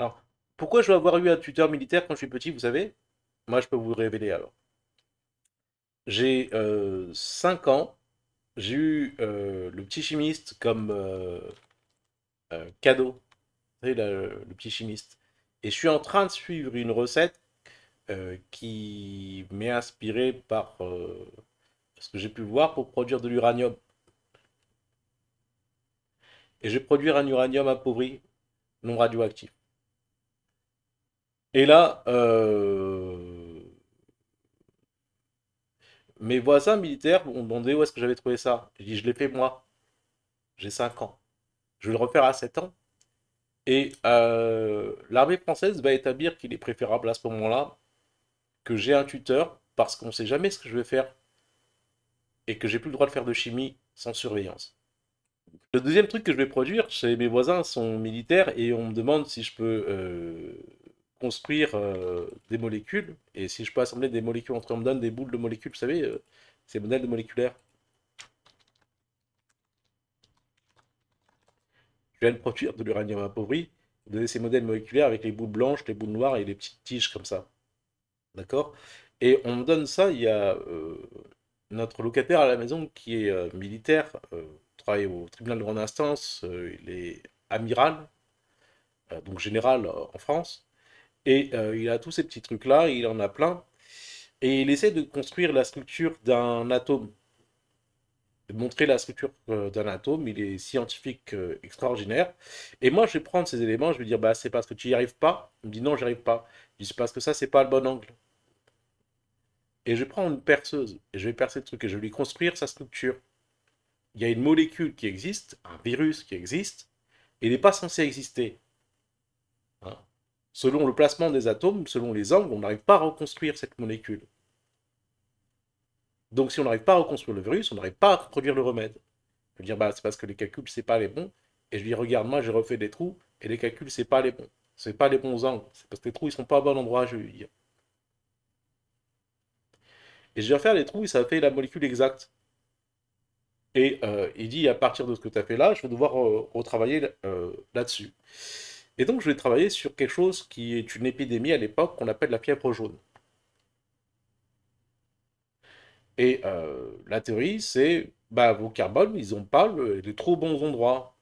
Alors, pourquoi je dois avoir eu un tuteur militaire quand je suis petit, vous savez Moi, je peux vous révéler alors. J'ai 5 euh, ans, j'ai eu euh, le petit chimiste comme euh, cadeau. Vous savez, le petit chimiste. Et je suis en train de suivre une recette qui m'est inspirée par ce que j'ai pu voir pour produire de l'uranium. Et je vais produire un uranium appauvri, non radioactif. Et là, euh, mes voisins militaires m'ont demandé où est-ce que j'avais trouvé ça. Je dis, je l'ai fait moi. J'ai 5 ans. Je vais le refaire à 7 ans. Et euh, l'armée française va établir qu'il est préférable à ce moment-là que j'ai un tuteur parce qu'on ne sait jamais ce que je vais faire et que j'ai plus le droit de faire de chimie sans surveillance. Le deuxième truc que je vais produire, c'est mes voisins sont militaires et on me demande si je peux euh, construire euh, des molécules. Et si je peux assembler des molécules entre on me donne des boules de molécules, vous savez, euh, ces modèles de moléculaires. Je viens de produire de l'uranium appauvri, donner ces modèles moléculaires avec les boules blanches, les boules noires et les petites tiges comme ça. D'accord Et on me donne ça, il y a euh, notre locataire à la maison qui est militaire, travaille au tribunal de grande instance, il est amiral, donc général en France. Et euh, il a tous ces petits trucs-là, il en a plein. Et il essaie de construire la structure d'un atome. De montrer la structure euh, d'un atome, il est scientifique euh, extraordinaire. Et moi, je vais prendre ces éléments, je vais dire, bah, c'est parce que tu n'y arrives pas. Il me dit, non, j'y arrive pas. Je dis, c'est parce que ça, c'est pas le bon angle. Et je prends une perceuse, et je vais percer le truc, et je vais lui construire sa structure. Il y a une molécule qui existe, un virus qui existe, et il n'est pas censé exister. Selon le placement des atomes, selon les angles, on n'arrive pas à reconstruire cette molécule. Donc si on n'arrive pas à reconstruire le virus, on n'arrive pas à produire le remède. Je veux dire, bah, c'est parce que les calculs, c'est pas les bons. Et je dis, regarde, moi, j'ai refait des trous, et les calculs, c'est pas les bons. C'est pas les bons angles. C'est parce que les trous, ils sont pas au bon endroit, je lui dire. Et je vais refaire les trous, et ça fait la molécule exacte. Et euh, il dit, à partir de ce que tu as fait là, je vais devoir euh, retravailler euh, là-dessus. Et donc, je vais travailler sur quelque chose qui est une épidémie à l'époque qu'on appelle la fièvre jaune. Et euh, la théorie, c'est bah, vos carbones, ils n'ont pas les trous aux bons endroits.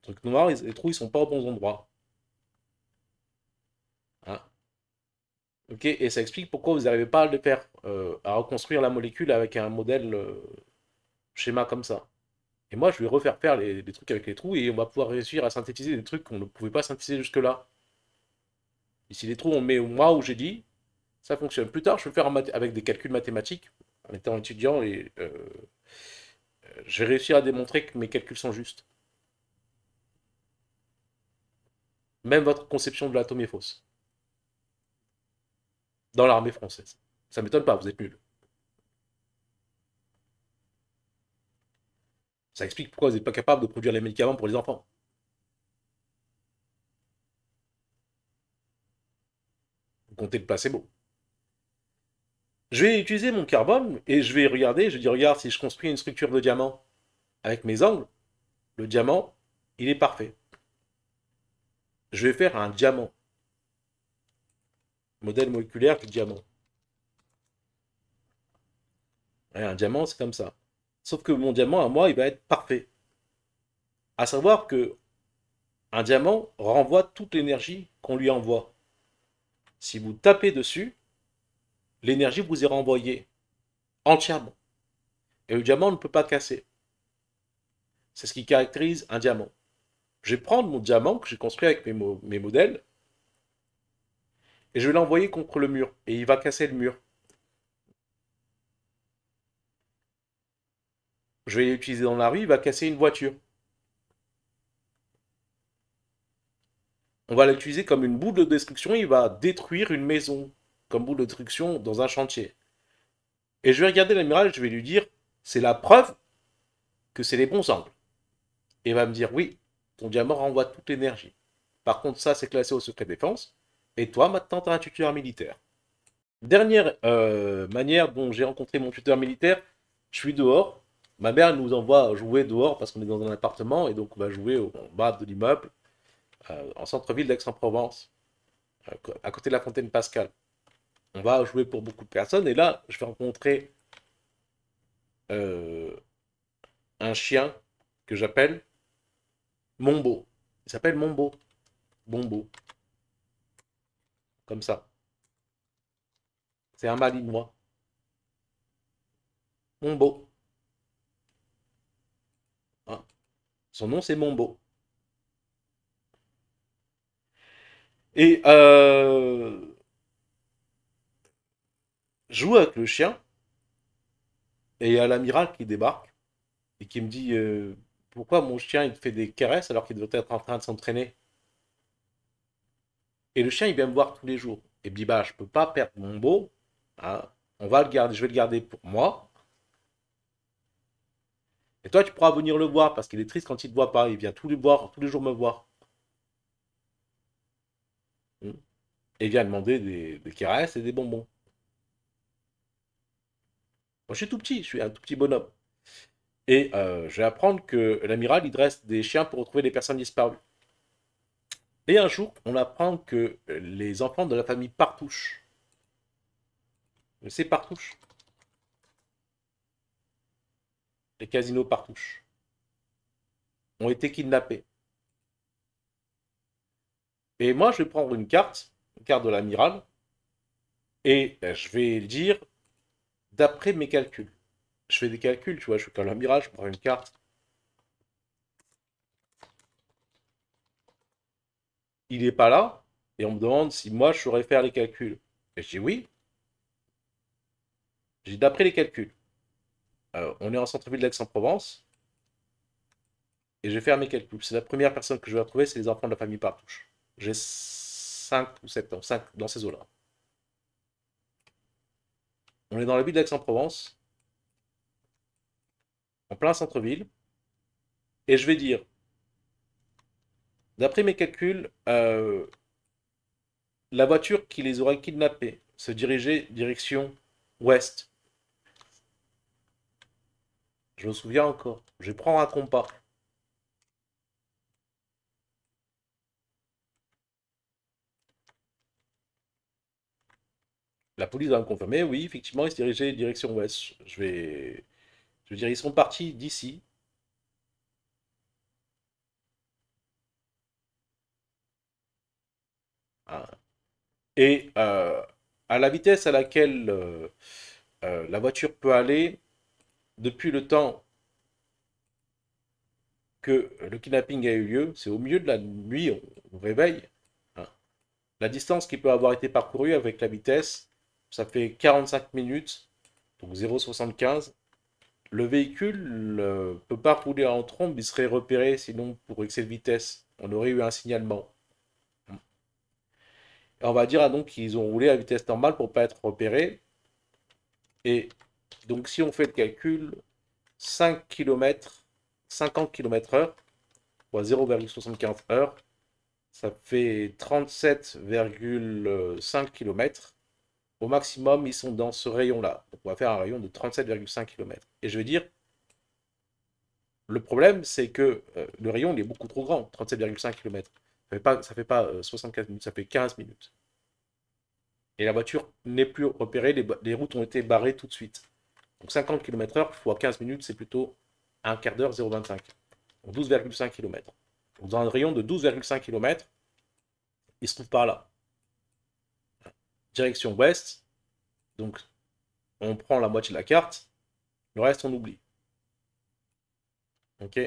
truc noir, les trous, ils sont pas aux bons endroits. Hein. ok, et ça explique pourquoi vous n'arrivez pas à faire, euh, à reconstruire la molécule avec un modèle euh, schéma comme ça. Et moi, je vais refaire faire les, trucs avec les trous et on va pouvoir réussir à synthétiser des trucs qu'on ne pouvait pas synthétiser jusque-là. Ici, les trous, on met au mois où j'ai dit, ça fonctionne. Plus tard, je vais faire avec des calculs mathématiques, en étant étudiant, et euh, euh, je vais réussir à démontrer que mes calculs sont justes. Même votre conception de l'atome est fausse. Dans l'armée française. Ça m'étonne pas, vous êtes nuls. Ça explique pourquoi vous n'êtes pas capable de produire les médicaments pour les enfants. Vous comptez le placebo. Je vais utiliser mon carbone et je vais regarder, je dis regarde si je construis une structure de diamant avec mes angles, le diamant, il est parfait. Je vais faire un diamant. Modèle moléculaire du diamant. un diamant, c'est comme ça. Sauf que mon diamant à moi, il va être parfait. À savoir que un diamant renvoie toute l'énergie qu'on lui envoie. Si vous tapez dessus, l'énergie vous est renvoyée entièrement. Et le diamant ne peut pas casser. C'est ce qui caractérise un diamant. Je vais prendre mon diamant que j'ai construit avec mes, mes modèles et je vais l'envoyer contre le mur et il va casser le mur. je vais l'utiliser dans la rue, il va casser une voiture. On va l'utiliser comme une boule de destruction, il va détruire une maison, comme boule de destruction dans un chantier. Et je vais regarder l'amiral, je vais lui dire, c'est la preuve que c'est les bons angles. Et il va me dire, oui, ton diamant renvoie toute l'énergie. Par contre, ça, c'est classé au secret défense. Et toi, maintenant, tu as un tuteur militaire. Dernière euh, manière dont j'ai rencontré mon tuteur militaire, je suis dehors, Ma mère nous envoie jouer dehors parce qu'on est dans un appartement et donc on va jouer au, bas de l'immeuble, euh, en centre-ville d'Aix-en-Provence, euh, à côté de la fontaine Pascal. On va jouer pour beaucoup de personnes et là, je vais rencontrer euh, un chien que j'appelle Mombo. Il s'appelle Mombo. Mombo. Comme ça. C'est un malinois. Mombo. Son nom, c'est Mombo. Et euh, joue avec le chien. Et il y a l'amiral qui débarque et qui me dit euh, Pourquoi mon chien il fait des caresses alors qu'il doit être en train de s'entraîner Et le chien il vient me voir tous les jours. Et me dit Bah, je peux pas perdre mon ah, On va le garder, je vais le garder pour moi. Et toi, tu pourras venir le voir parce qu'il est triste quand il ne te voit pas. Il vient tous les, voir, tous les jours me voir. Hmm. Et il vient demander des, caresses et des bonbons. Moi, je suis tout petit, je suis un tout petit bonhomme. Et euh, je vais apprendre que l'amiral, il dresse des chiens pour retrouver les personnes disparues. Et un jour, on apprend que les enfants de la famille Partouche, c'est Partouche, les casinos touche ont été kidnappés. Et moi, je vais prendre une carte, une carte de l'amiral, et ben, je vais dire, d'après mes calculs, je fais des calculs, tu vois, je suis comme l'amiral, je prends une carte. Il n'est pas là, et on me demande si moi je saurais faire les calculs. Et je dis oui. J'ai d'après les calculs. Euh, on est en centre-ville d'Aix-en-Provence. Et je vais faire mes calculs. C'est la première personne que je vais retrouver, c'est les enfants de la famille Partouche. J'ai 5 ou 7 ans, 5 dans ces eaux-là. On est dans la ville d'Aix-en-Provence, en plein centre-ville. Et je vais dire, d'après mes calculs, euh, la voiture qui les aurait kidnappés se dirigeait direction ouest je me souviens encore. Je prendre un compas. La police va me confirmer, oui, effectivement, ils se dirigeaient direction ouest. Je vais. Je veux dire, ils sont partis d'ici. Ah. Et euh, à la vitesse à laquelle euh, euh, la voiture peut aller, depuis le temps que le kidnapping a eu lieu, c'est au milieu de la nuit, on, réveille. Hein. La distance qui peut avoir été parcourue avec la vitesse, ça fait 45 minutes, donc 0,75. Le véhicule ne euh, peut pas rouler en trombe, il serait repéré sinon pour excès de vitesse. On aurait eu un signalement. on va dire ah, donc qu'ils ont roulé à vitesse normale pour pas être repérés. Et donc si on fait le calcul, 5 km, 50 km heure, ou 0,75 heures, ça fait 37,5 km. Au maximum, ils sont dans ce rayon-là. Donc on va faire un rayon de 37,5 km. Et je veux dire, le problème, c'est que euh, le rayon il est beaucoup trop grand, 37,5 km. Ça fait pas, fait pas 75 euh, minutes, ça fait 15 minutes. Et la voiture n'est plus repérée, les routes ont été barrées tout de suite. Donc 50 km/h fois 15 minutes, c'est plutôt un quart d'heure 0,25. 12,5 km. Donc dans un rayon de 12,5 km, il se trouve par là. Direction ouest. Donc on prend la moitié de la carte. Le reste, on oublie. OK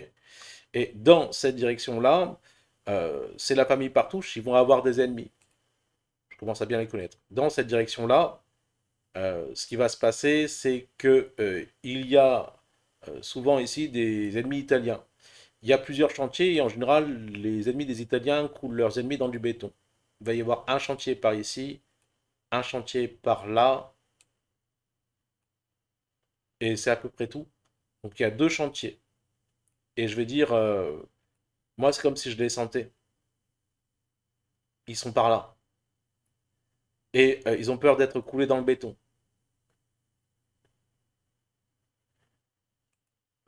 Et dans cette direction-là, euh, c'est la famille Partouche, ils vont avoir des ennemis. Je commence à bien les connaître. Dans cette direction-là, euh, ce qui va se passer, c'est qu'il euh, y a euh, souvent ici des ennemis italiens. Il y a plusieurs chantiers et en général, les ennemis des Italiens coulent leurs ennemis dans du béton. Il va y avoir un chantier par ici, un chantier par là, et c'est à peu près tout. Donc il y a deux chantiers. Et je vais dire, moi c'est comme si je les sentais. Ils sont par là et euh, ils ont peur d'être coulés dans le béton.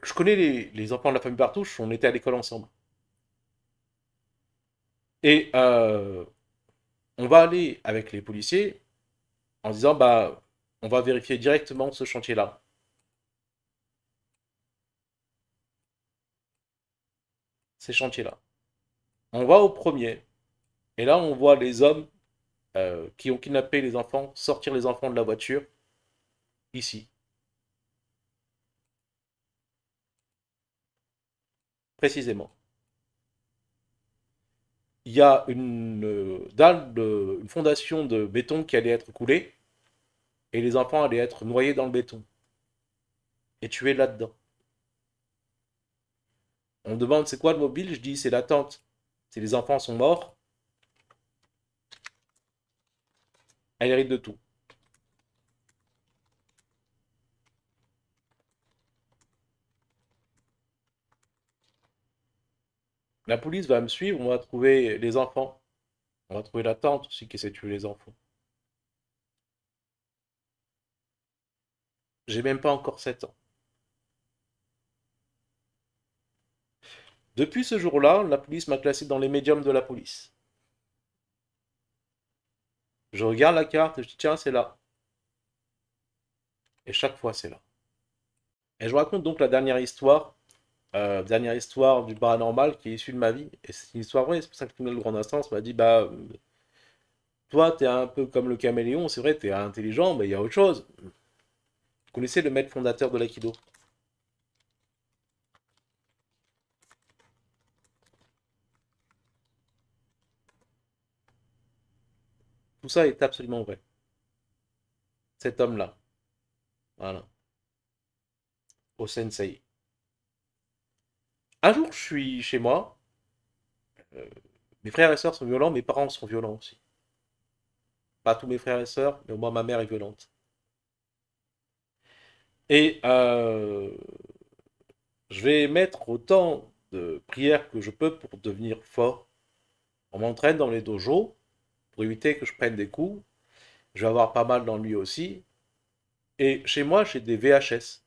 Je connais les, enfants de la famille Bartouche, on était à l'école ensemble. Et euh, on va aller avec les policiers en disant bah on va vérifier directement ce chantier-là. Ces chantiers-là. On va au premier. Et là, on voit les hommes euh, qui ont kidnappé les enfants, sortir les enfants de la voiture ici. Précisément. Il y a une euh, dalle, une fondation de béton qui allait être coulée et les enfants allaient être noyés dans le béton et tués là-dedans. On demande c'est quoi le mobile, je dis c'est la tente. Si les enfants sont morts, Elle hérite de tout. La police va me suivre, on va trouver les enfants. On va trouver la tante aussi qui s'est tuée tuer les enfants. J'ai même pas encore 7 ans. Depuis ce jour-là, la police m'a classé dans les médiums de la police. Je regarde la carte, je dis tiens, c'est là. Et chaque fois, c'est là. Et je raconte donc la dernière histoire, euh, dernière histoire du paranormal qui est issue de ma vie. Et c'est une histoire vraie, c'est pour ça que le grand de grande instance m'a dit bah, tu toi, t'es un peu comme le caméléon, c'est vrai, es intelligent, mais il y a autre chose. Vous connaissez le maître fondateur de l'aïkido Tout ça est absolument vrai. Cet homme-là. Voilà. Au sensei. Un jour, je suis chez moi. Euh, mes frères et sœurs sont violents, mes parents sont violents aussi. Pas tous mes frères et sœurs, mais au moins ma mère est violente. Et euh, je vais mettre autant de prières que je peux pour devenir fort. On m'entraîne dans les dojos éviter que je prenne des coups. Je vais avoir pas mal dans lui aussi. Et chez moi, j'ai des VHS.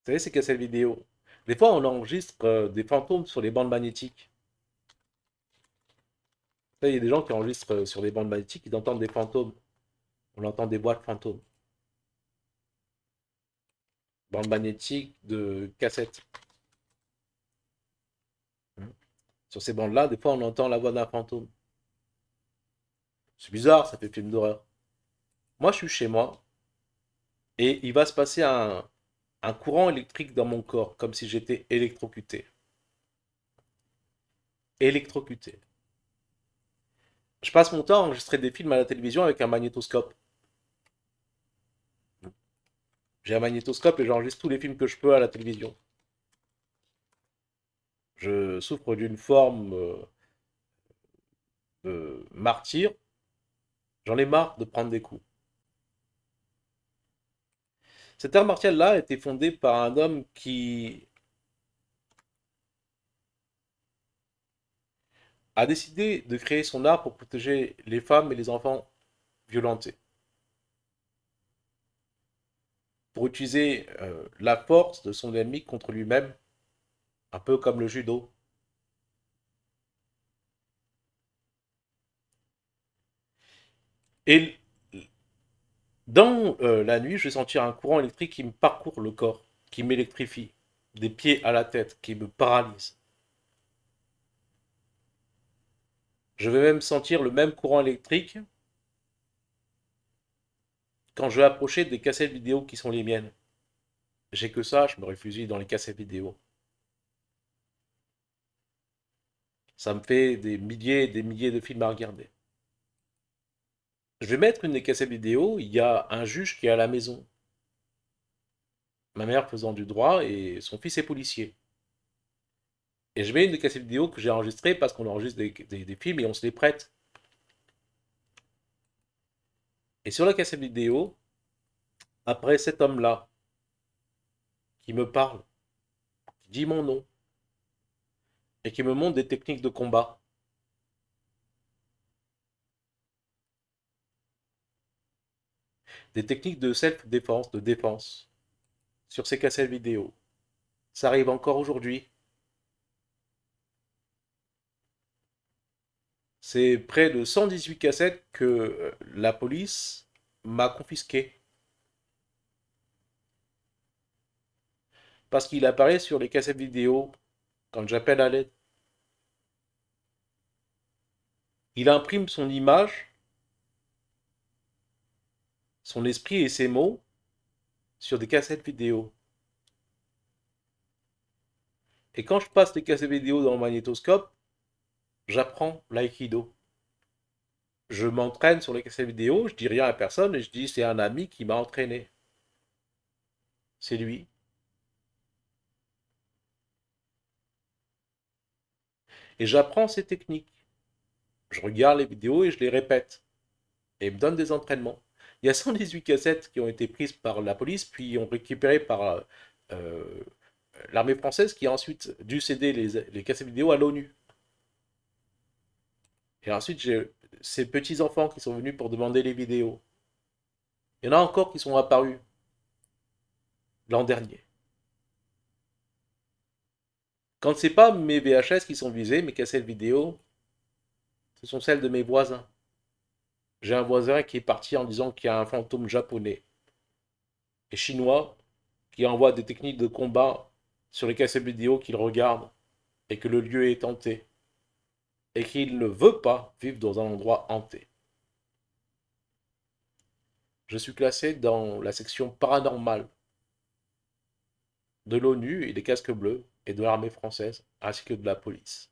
Vous savez, c'est que cette vidéo. Des fois, on enregistre euh, des fantômes sur les bandes magnétiques. il y a des gens qui enregistrent euh, sur les bandes magnétiques, ils entendent des fantômes. On entend des boîtes de fantômes bande magnétique de cassette. Hein? Sur ces bandes-là, des fois, on entend la voix d'un fantôme. C'est bizarre, ça fait film d'horreur. Moi, je suis chez moi et il va se passer un, un courant électrique dans mon corps, comme si j'étais électrocuté. Électrocuté. Je passe mon temps à enregistrer des films à la télévision avec un magnétoscope. J'ai un magnétoscope et j'enregistre tous les films que je peux à la télévision. Je souffre d'une forme euh, de martyr. J'en ai marre de prendre des coups. Cet art martial-là a été fondé par un homme qui a décidé de créer son art pour protéger les femmes et les enfants violentés. utiliser euh, la force de son ennemi contre lui-même, un peu comme le judo. Et dans euh, la nuit, je vais sentir un courant électrique qui me parcourt le corps, qui m'électrifie, des pieds à la tête, qui me paralyse. Je vais même sentir le même courant électrique quand je vais approcher des cassettes vidéo qui sont les miennes, j'ai que ça, je me réfugie dans les cassettes vidéo. Ça me fait des milliers et des milliers de films à regarder. Je vais mettre une des cassettes vidéo, il y a un juge qui est à la maison. Ma mère faisant du droit et son fils est policier. Et je mets une des cassettes vidéo que j'ai enregistrée parce qu'on enregistre des films et on se les prête. Et sur la cassette vidéo, après cet homme-là, qui me parle, qui dit mon nom, et qui me montre des techniques de combat, des techniques de self-défense, de défense, sur ces cassettes vidéo. Ça arrive encore aujourd'hui. C'est près de 118 cassettes que euh, la police m'a confisquées. Parce qu'il apparaît sur les cassettes vidéo quand j'appelle à l'aide. Il imprime son image, son esprit et ses mots sur des cassettes vidéo. Et quand je passe les cassettes vidéo dans le magnétoscope, j'apprends l'aïkido. Je m'entraîne sur les cassettes vidéo, je dis rien à personne et je dis c'est un ami qui m'a entraîné. C'est lui. Et j'apprends ces techniques. Je regarde les vidéos et je les répète. Et il me donne des entraînements. Il y a 118 cassettes qui ont été prises par la police, puis ont récupérées par euh, euh, l'armée française qui a ensuite dû céder les, les cassettes vidéo à l'ONU. Et ensuite, j'ai ces petits-enfants qui sont venus pour demander les vidéos. Il y en a encore qui sont apparus l'an dernier. Quand ce n'est pas mes VHS qui sont visés, mes cassettes vidéo, ce sont celles de mes voisins. J'ai un voisin qui est parti en disant qu'il y a un fantôme japonais et chinois qui envoie des techniques de combat sur les cassettes vidéo qu'il regarde et que le lieu est tenté et qu'il ne veut pas vivre dans un endroit hanté. Je suis classé dans la section paranormale de l'ONU et des casques bleus et de l'armée française, ainsi que de la police.